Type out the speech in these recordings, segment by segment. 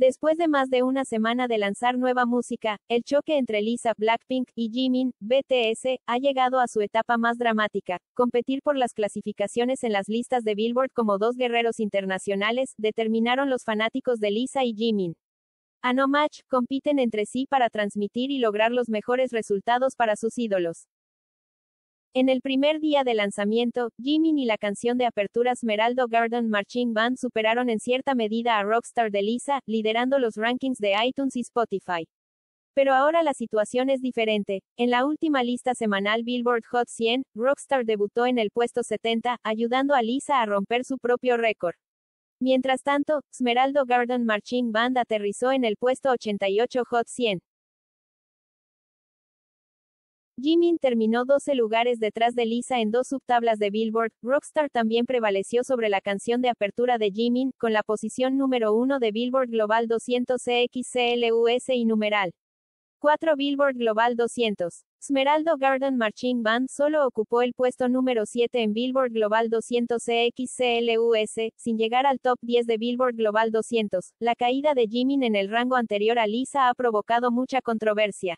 Después de más de una semana de lanzar nueva música, el choque entre Lisa, Blackpink, y Jimin, BTS, ha llegado a su etapa más dramática, competir por las clasificaciones en las listas de Billboard como dos guerreros internacionales, determinaron los fanáticos de Lisa y Jimin. A No Match, compiten entre sí para transmitir y lograr los mejores resultados para sus ídolos. En el primer día de lanzamiento, Jimin y la canción de apertura Smeraldo Garden Marching Band superaron en cierta medida a Rockstar de Lisa, liderando los rankings de iTunes y Spotify. Pero ahora la situación es diferente. En la última lista semanal Billboard Hot 100, Rockstar debutó en el puesto 70, ayudando a Lisa a romper su propio récord. Mientras tanto, Smeraldo Garden Marching Band aterrizó en el puesto 88 Hot 100. Jimin terminó 12 lugares detrás de Lisa en dos subtablas de Billboard. Rockstar también prevaleció sobre la canción de apertura de Jimin, con la posición número 1 de Billboard Global 200 CXCLUS y numeral 4 Billboard Global 200. Smeraldo Garden Marching Band solo ocupó el puesto número 7 en Billboard Global 200 CXCLUS, sin llegar al top 10 de Billboard Global 200. La caída de Jimin en el rango anterior a Lisa ha provocado mucha controversia.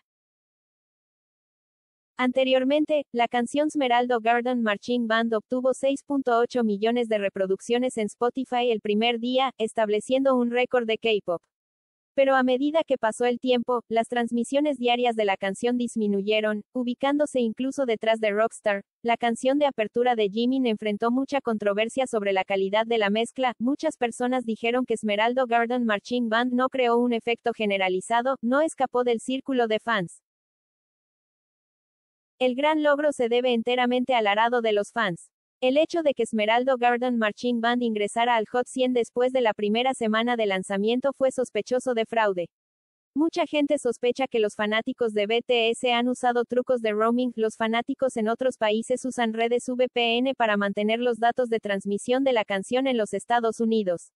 Anteriormente, la canción Smeraldo Garden Marching Band obtuvo 6.8 millones de reproducciones en Spotify el primer día, estableciendo un récord de K-pop. Pero a medida que pasó el tiempo, las transmisiones diarias de la canción disminuyeron, ubicándose incluso detrás de Rockstar. La canción de apertura de Jimin enfrentó mucha controversia sobre la calidad de la mezcla. Muchas personas dijeron que Smeraldo Garden Marching Band no creó un efecto generalizado, no escapó del círculo de fans. El gran logro se debe enteramente al arado de los fans. El hecho de que Esmeraldo Garden Marching Band ingresara al Hot 100 después de la primera semana de lanzamiento fue sospechoso de fraude. Mucha gente sospecha que los fanáticos de BTS han usado trucos de roaming. Los fanáticos en otros países usan redes VPN para mantener los datos de transmisión de la canción en los Estados Unidos.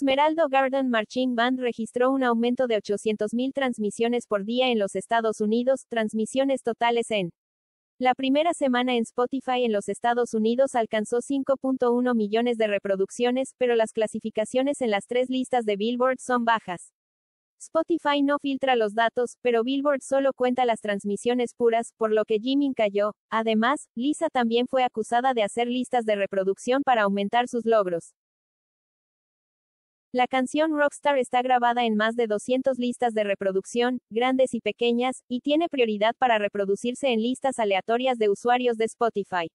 Esmeraldo Garden Marching Band registró un aumento de 800.000 transmisiones por día en los Estados Unidos, transmisiones totales en la primera semana en Spotify en los Estados Unidos alcanzó 5.1 millones de reproducciones, pero las clasificaciones en las tres listas de Billboard son bajas. Spotify no filtra los datos, pero Billboard solo cuenta las transmisiones puras, por lo que Jimin cayó. Además, Lisa también fue acusada de hacer listas de reproducción para aumentar sus logros. La canción Rockstar está grabada en más de 200 listas de reproducción, grandes y pequeñas, y tiene prioridad para reproducirse en listas aleatorias de usuarios de Spotify.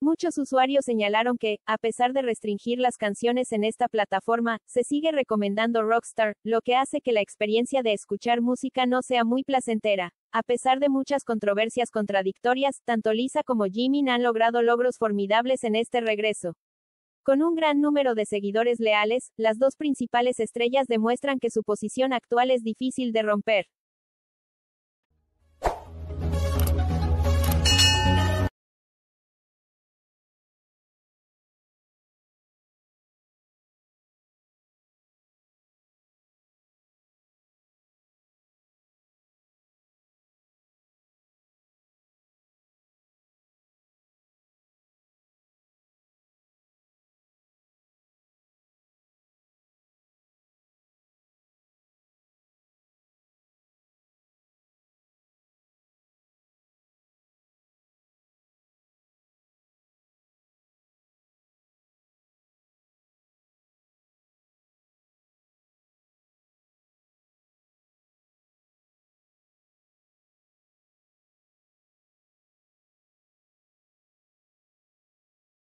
Muchos usuarios señalaron que, a pesar de restringir las canciones en esta plataforma, se sigue recomendando Rockstar, lo que hace que la experiencia de escuchar música no sea muy placentera. A pesar de muchas controversias contradictorias, tanto Lisa como Jimin han logrado logros formidables en este regreso. Con un gran número de seguidores leales, las dos principales estrellas demuestran que su posición actual es difícil de romper.